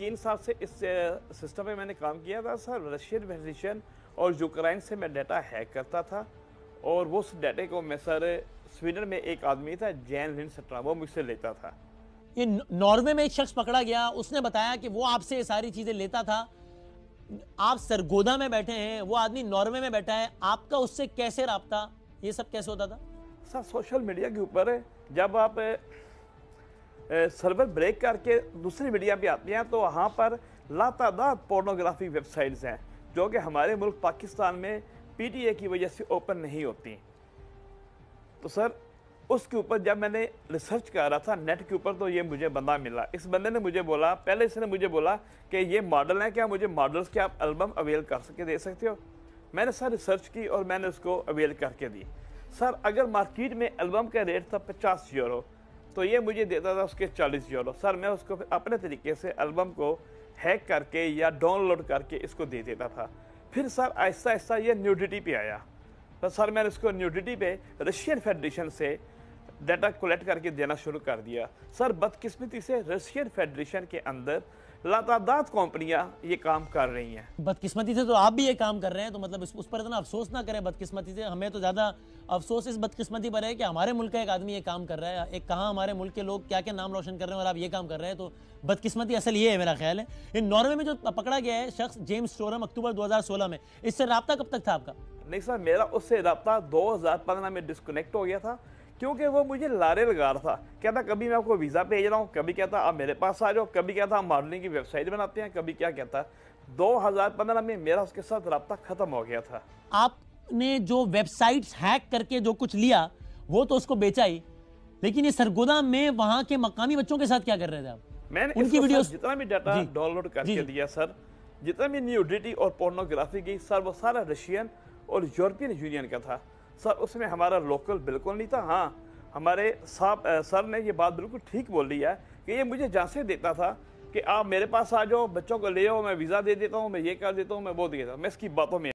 तीन साल से इस सिस्टम में मैंने काम किया था सर रशियन वेजिशन और यूक्रेन से मैं डाटा हैक करता था और वो उस डाटे को मैं सर स्वीडन में एक आदमी था जैन रिन सट्रा वो मुझसे लेता था ये नॉर्वे में एक शख्स पकड़ा गया उसने बताया कि वो आपसे ये सारी चीज़ें लेता था आप सरगोदा में बैठे हैं वो आदमी नॉर्वे में बैठा है आपका उससे कैसे रबता ये सब कैसे होता था सर सोशल मीडिया के ऊपर जब आप सर्वर ब्रेक करके दूसरी मीडिया भी आती हैं तो वहाँ पर लातादार पोर्नोग्राफी वेबसाइट्स हैं जो कि हमारे मुल्क पाकिस्तान में पीटीए की वजह से ओपन नहीं होती तो सर उसके ऊपर जब मैंने रिसर्च कर रहा था नेट के ऊपर तो ये मुझे बंदा मिला इस बंदे ने मुझे बोला पहले इसने मुझे बोला कि ये मॉडल हैं क्या मुझे मॉडल्स के आप एल्बम अवेल कर सके दे सकते हो मैंने सर रिसर्च की और मैंने उसको अवेल करके दी सर अगर मार्केट में एल्बम का रेट था पचास यूरो तो ये मुझे देता था उसके चालीस यूरो सर मैं उसको अपने तरीके से एल्बम को हैक करके या डाउनलोड करके इसको दे देता था फिर सर आहिस्ता आहिस्ता ये न्यूडिटी पे आया तो सर मैंने इसको न्यूडिटी पे रशियन फेडरेशन से डाटा कलेक्ट करके देना शुरू कर दिया सर बदकिस्मती से रशियन फेडरेशन के अंदर लगातार कंपनियां ये काम कर रही हैं बदकिस्मती से तो आप भी ये काम कर रहे हैं तो मतलब उस पर इतना अफसोस ना करें बदकिस्मती से हमें तो ज़्यादा अफसोस इस बदकिस्मती पर है कि हमारे मुल्क का एक आदमी ये काम कर रहा है एक कहाँ हमारे मुल्क के लोग क्या क्या नाम रोशन कर रहे हैं और आप ये काम कर रहे हैं तो बदकिस्मती असल ये है मेरा ख्याल है इन नॉर्वे में जो पकड़ा गया है शख्स जेम्स स्टोरम अक्टूबर 2016 में इससे रबता कब तक था आपका नहीं सर मेरा उससे रबता 2015 में डिस्कनेक्ट हो गया था क्योंकि वो मुझे लारे लगा रहा था कहता कभी मैं आपको वीज़ा भेज रहा हूँ कभी कहता आप मेरे पास आ जाओ कभी कहता हम मॉडलिंग की वेबसाइट बनाते हैं कभी क्या कहता 2015 में मेरा उसके साथ रबता ख़त्म हो गया था आपने जो वेबसाइट्स हैक करके जो कुछ लिया वो तो उसको बेचा ही लेकिन ये सरगोदा में वहाँ के मकामी बच्चों के साथ क्या कर रहे थे आप मैंने उनकी वीडियो जितना भी डाटा डाउनलोड करके दिया सर जितना भी न्यूडिटी और पोर्नोग्राफी की सर वो सारा रशियन और यूरोपियन यूनियन का था सर उसमें हमारा लोकल बिल्कुल नहीं था हाँ हमारे साहब सर ने ये बात बिल्कुल ठीक बोली है कि ये मुझे जहाँ देता था कि आप मेरे पास आ जाओ बच्चों को ले आओ मैं वीज़ा दे देता हूँ मैं ये कर देता हूँ मैं वो दे देता हूँ मैं इसकी बातों में